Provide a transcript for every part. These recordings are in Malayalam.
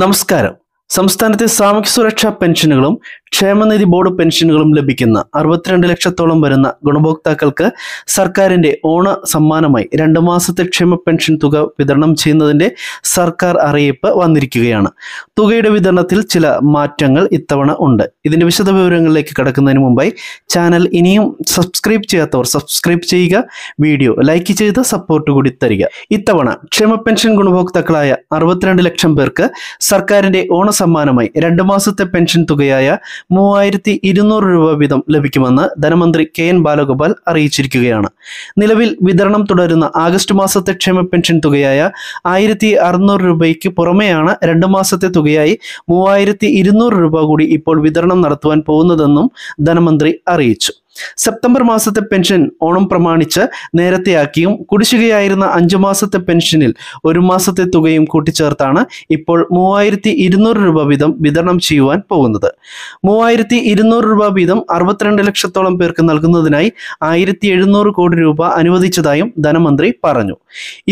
നമസ്കാരം സംസ്ഥാനത്തെ സാമൂഹ്യ സുരക്ഷാ പെൻഷനുകളും ക്ഷേമനിധി ബോർഡ് പെൻഷനുകളും ലഭിക്കുന്ന അറുപത്തിരണ്ട് ലക്ഷത്തോളം വരുന്ന ഗുണഭോക്താക്കൾക്ക് സർക്കാരിന്റെ ഓണ സമ്മാനമായി രണ്ട് മാസത്തെ ക്ഷേമ പെൻഷൻ തുക വിതരണം ചെയ്യുന്നതിന്റെ സർക്കാർ അറിയിപ്പ് വന്നിരിക്കുകയാണ് തുകയുടെ വിതരണത്തിൽ ചില മാറ്റങ്ങൾ ഇത്തവണ ഉണ്ട് ഇതിന്റെ വിശദ വിവരങ്ങളിലേക്ക് കടക്കുന്നതിന് മുമ്പായി ചാനൽ ഇനിയും സബ്സ്ക്രൈബ് ചെയ്യാത്തവർ സബ്സ്ക്രൈബ് ചെയ്യുക വീഡിയോ ലൈക്ക് ചെയ്ത് സപ്പോർട്ട് കൂടി തരിക ഇത്തവണ ക്ഷേമ പെൻഷൻ ഗുണഭോക്താക്കളായ അറുപത്തിരണ്ട് ലക്ഷം പേർക്ക് സർക്കാരിന്റെ ഓണ സമ്മാനമായി രണ്ട് മാസത്തെ പെൻഷൻ തുകയായ മൂവായിരത്തി ഇരുന്നൂറ് രൂപ വീതം ലഭിക്കുമെന്ന് ധനമന്ത്രി കെ എൻ ബാലഗോപാൽ അറിയിച്ചിരിക്കുകയാണ് നിലവിൽ വിതരണം തുടരുന്ന ആഗസ്റ്റ് മാസത്തെ ക്ഷേമ പെൻഷൻ തുകയായ ആയിരത്തി അറുന്നൂറ് രൂപയ്ക്ക് പുറമെയാണ് രണ്ട് മാസത്തെ തുകയായി മൂവായിരത്തി ഇരുന്നൂറ് രൂപ കൂടി ഇപ്പോൾ വിതരണം നടത്തുവാൻ പോകുന്നതെന്നും ധനമന്ത്രി അറിയിച്ചു സെപ്റ്റംബർ മാസത്തെ പെൻഷൻ ഓണം പ്രമാണിച്ച് നേരത്തെയാക്കിയും കുടിശ്ശികയായിരുന്ന അഞ്ചു മാസത്തെ പെൻഷനിൽ ഒരു മാസത്തെ തുകയും കൂട്ടിച്ചേർത്താണ് ഇപ്പോൾ മൂവായിരത്തി ഇരുന്നൂറ് രൂപ വീതം വിതരണം ചെയ്യുവാൻ പോകുന്നത് മൂവായിരത്തി ഇരുന്നൂറ് രൂപ വീതം അറുപത്തിരണ്ട് ലക്ഷത്തോളം പേർക്ക് നൽകുന്നതിനായി ആയിരത്തി എഴുന്നൂറ് കോടി രൂപ അനുവദിച്ചതായും ധനമന്ത്രി പറഞ്ഞു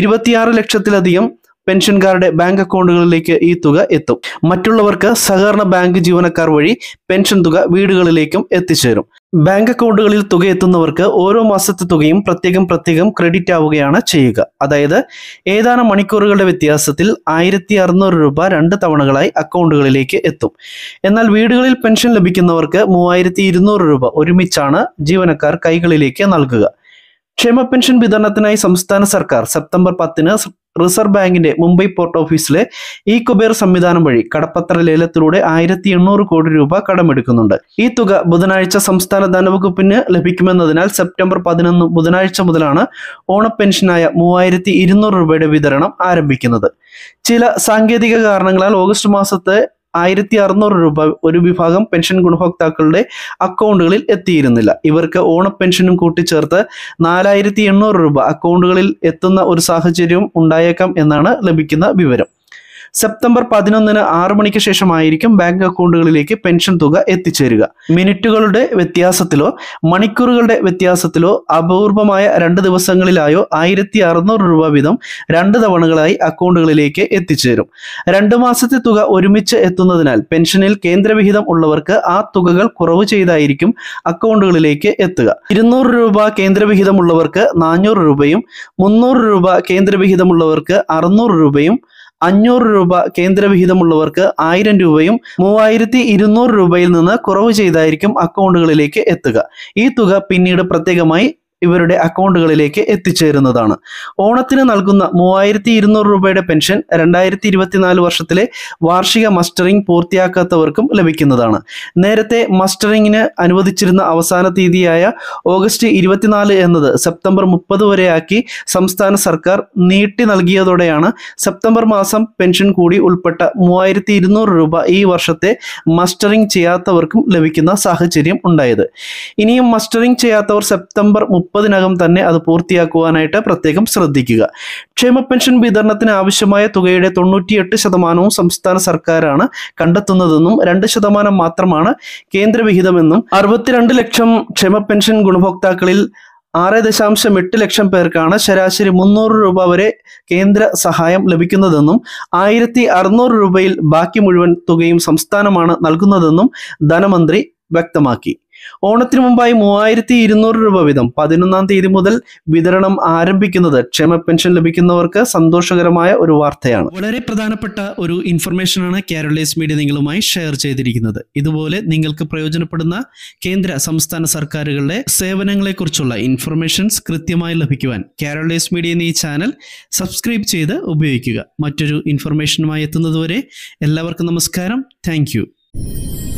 ഇരുപത്തിയാറ് ലക്ഷത്തിലധികം പെൻഷൻകാരുടെ ബാങ്ക് അക്കൗണ്ടുകളിലേക്ക് ഈ തുക എത്തും മറ്റുള്ളവർക്ക് സഹകരണ ബാങ്ക് ജീവനക്കാർ വഴി പെൻഷൻ തുക വീടുകളിലേക്കും എത്തിച്ചേരും ബാങ്ക് അക്കൗണ്ടുകളിൽ തുക എത്തുന്നവർക്ക് ഓരോ മാസത്തെ തുകയും പ്രത്യേകം പ്രത്യേകം ക്രെഡിറ്റ് ആവുകയാണ് ചെയ്യുക അതായത് ഏതാനും മണിക്കൂറുകളുടെ വ്യത്യാസത്തിൽ ആയിരത്തി അറുന്നൂറ് രൂപ രണ്ട് തവണകളായി അക്കൗണ്ടുകളിലേക്ക് എത്തും എന്നാൽ വീടുകളിൽ പെൻഷൻ ലഭിക്കുന്നവർക്ക് മൂവായിരത്തി രൂപ ഒരുമിച്ചാണ് ജീവനക്കാർ കൈകളിലേക്ക് നൽകുക ക്ഷേമ പെൻഷൻ വിതരണത്തിനായി സംസ്ഥാന സർക്കാർ സെപ്റ്റംബർ പത്തിന് റിസർവ് ബാങ്കിന്റെ മുംബൈ പോർട്ട് ഓഫീസിലെ ഇ കുബേർ സംവിധാനം വഴി കടപ്പത്ര ലേലത്തിലൂടെ ആയിരത്തി എണ്ണൂറ് കോടി രൂപ കടമെടുക്കുന്നുണ്ട് ഈ തുക ബുധനാഴ്ച സംസ്ഥാന ധനവകുപ്പിന് ലഭിക്കുമെന്നതിനാൽ സെപ്റ്റംബർ പതിനൊന്ന് ബുധനാഴ്ച മുതലാണ് ഓണ പെൻഷനായ മൂവായിരത്തി ഇരുന്നൂറ് രൂപയുടെ വിതരണം ആരംഭിക്കുന്നത് ചില സാങ്കേതിക കാരണങ്ങളാൽ ഓഗസ്റ്റ് മാസത്തെ ആയിരത്തി അറുന്നൂറ് രൂപ ഒരു വിഭാഗം പെൻഷൻ ഗുണഭോക്താക്കളുടെ അക്കൗണ്ടുകളിൽ എത്തിയിരുന്നില്ല ഇവർക്ക് ഓണ പെൻഷനും കൂട്ടിച്ചേർത്ത് നാലായിരത്തി എണ്ണൂറ് രൂപ അക്കൗണ്ടുകളിൽ എത്തുന്ന ഒരു സാഹചര്യവും ഉണ്ടായേക്കാം എന്നാണ് ലഭിക്കുന്ന വിവരം സെപ്റ്റംബർ പതിനൊന്നിന് ആറു മണിക്ക് ശേഷമായിരിക്കും ബാങ്ക് അക്കൗണ്ടുകളിലേക്ക് പെൻഷൻ തുക എത്തിച്ചേരുക മിനിറ്റുകളുടെ വ്യത്യാസത്തിലോ മണിക്കൂറുകളുടെ വ്യത്യാസത്തിലോ അപൂർവമായ രണ്ട് ദിവസങ്ങളിലായോ ആയിരത്തി അറുന്നൂറ് രൂപ വീതം രണ്ട് തവണകളായി അക്കൗണ്ടുകളിലേക്ക് എത്തിച്ചേരും രണ്ടു മാസത്തെ തുക ഒരുമിച്ച് എത്തുന്നതിനാൽ പെൻഷനിൽ കേന്ദ്രവിഹിതം ഉള്ളവർക്ക് ആ തുകകൾ കുറവ് ചെയ്തായിരിക്കും അക്കൗണ്ടുകളിലേക്ക് എത്തുക ഇരുന്നൂറ് രൂപ കേന്ദ്രവിഹിതമുള്ളവർക്ക് നാനൂറ് രൂപയും മുന്നൂറ് രൂപ കേന്ദ്രവിഹിതമുള്ളവർക്ക് അറുന്നൂറ് രൂപയും അഞ്ഞൂറ് രൂപ കേന്ദ്രവിഹിതമുള്ളവർക്ക് ആയിരം രൂപയും മൂവായിരത്തി ഇരുന്നൂറ് രൂപയിൽ നിന്ന് കുറവ് ചെയ്തായിരിക്കും അക്കൗണ്ടുകളിലേക്ക് എത്തുക ഈ തുക പിന്നീട് പ്രത്യേകമായി ഇവരുടെ അക്കൗണ്ടുകളിലേക്ക് എത്തിച്ചേരുന്നതാണ് ഓണത്തിന് നൽകുന്ന മൂവായിരത്തി ഇരുന്നൂറ് രൂപയുടെ പെൻഷൻ രണ്ടായിരത്തി ഇരുപത്തിനാല് വർഷത്തിലെ വാർഷിക മസ്റ്ററിംഗ് പൂർത്തിയാക്കാത്തവർക്കും ലഭിക്കുന്നതാണ് നേരത്തെ മസ്റ്ററിംഗിന് അനുവദിച്ചിരുന്ന അവസാന തീയതിയായ ഓഗസ്റ്റ് ഇരുപത്തിനാല് എന്നത് സെപ്റ്റംബർ മുപ്പത് വരെയാക്കി സംസ്ഥാന സർക്കാർ നീട്ടി നൽകിയതോടെയാണ് സെപ്റ്റംബർ മാസം പെൻഷൻ കൂടി ഉൾപ്പെട്ട മൂവായിരത്തി ഇരുന്നൂറ് രൂപ ഈ വർഷത്തെ മസ്റ്ററിംഗ് ചെയ്യാത്തവർക്കും ലഭിക്കുന്ന സാഹചര്യം ഉണ്ടായത് ഇനിയും മസ്റ്ററിംഗ് ചെയ്യാത്തവർ സെപ്റ്റംബർ മുപ്പതിനകം തന്നെ അത് പൂർത്തിയാക്കുവാനായിട്ട് പ്രത്യേകം ശ്രദ്ധിക്കുക ക്ഷേമ പെൻഷൻ വിതരണത്തിന് ആവശ്യമായ തുകയുടെ തൊണ്ണൂറ്റിയെട്ട് ശതമാനവും സംസ്ഥാന സർക്കാരാണ് കണ്ടെത്തുന്നതെന്നും രണ്ട് ശതമാനം മാത്രമാണ് കേന്ദ്രവിഹിതമെന്നും അറുപത്തിരണ്ട് ലക്ഷം ക്ഷേമ പെൻഷൻ ഗുണഭോക്താക്കളിൽ ആറ് ദശാംശം എട്ട് ലക്ഷം പേർക്കാണ് ശരാശരി മുന്നൂറ് രൂപ വരെ കേന്ദ്ര സഹായം ലഭിക്കുന്നതെന്നും ആയിരത്തി അറുന്നൂറ് രൂപയിൽ ബാക്കി മുഴുവൻ തുകയും സംസ്ഥാനമാണ് നൽകുന്നതെന്നും ധനമന്ത്രി വ്യക്തമാക്കി ഓണത്തിന് മുമ്പായി മൂവായിരത്തി ഇരുന്നൂറ് രൂപ വീതം പതിനൊന്നാം തീയതി മുതൽ വിതരണം ആരംഭിക്കുന്നത് ക്ഷേമ പെൻഷൻ ലഭിക്കുന്നവർക്ക് സന്തോഷകരമായ ഒരു വാർത്തയാണ് വളരെ പ്രധാനപ്പെട്ട ഒരു ഇൻഫർമേഷനാണ് കേരളീസ് മീഡിയ നിങ്ങളുമായി ഷെയർ ചെയ്തിരിക്കുന്നത് ഇതുപോലെ നിങ്ങൾക്ക് പ്രയോജനപ്പെടുന്ന കേന്ദ്ര സംസ്ഥാന സർക്കാരുകളുടെ സേവനങ്ങളെക്കുറിച്ചുള്ള ഇൻഫർമേഷൻസ് കൃത്യമായി ലഭിക്കുവാൻ കേരളീസ് മീഡിയ എന്ന ഈ ചാനൽ സബ്സ്ക്രൈബ് ചെയ്ത് ഉപയോഗിക്കുക മറ്റൊരു ഇൻഫർമേഷനുമായി എത്തുന്നതുവരെ എല്ലാവർക്കും നമസ്കാരം താങ്ക്